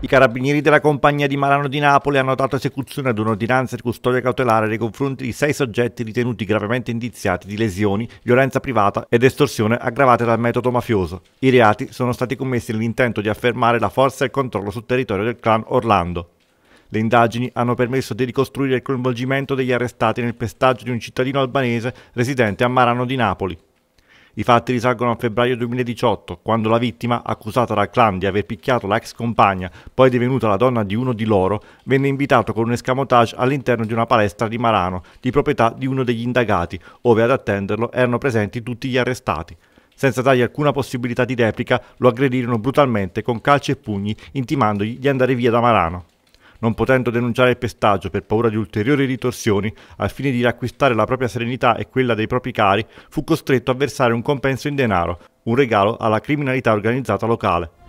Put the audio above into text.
I carabinieri della compagnia di Marano di Napoli hanno dato esecuzione ad un'ordinanza di custodia cautelare nei confronti di sei soggetti ritenuti gravemente indiziati di lesioni, violenza privata ed estorsione aggravate dal metodo mafioso. I reati sono stati commessi nell'intento di affermare la forza e il controllo sul territorio del clan Orlando. Le indagini hanno permesso di ricostruire il coinvolgimento degli arrestati nel pestaggio di un cittadino albanese residente a Marano di Napoli. I fatti risalgono a febbraio 2018, quando la vittima, accusata dal clan di aver picchiato la ex compagna, poi divenuta la donna di uno di loro, venne invitato con un escamotage all'interno di una palestra di Marano, di proprietà di uno degli indagati, ove ad attenderlo erano presenti tutti gli arrestati. Senza dargli alcuna possibilità di replica, lo aggredirono brutalmente con calci e pugni, intimandogli di andare via da Marano non potendo denunciare il pestaggio per paura di ulteriori ritorsioni, al fine di riacquistare la propria serenità e quella dei propri cari, fu costretto a versare un compenso in denaro, un regalo alla criminalità organizzata locale.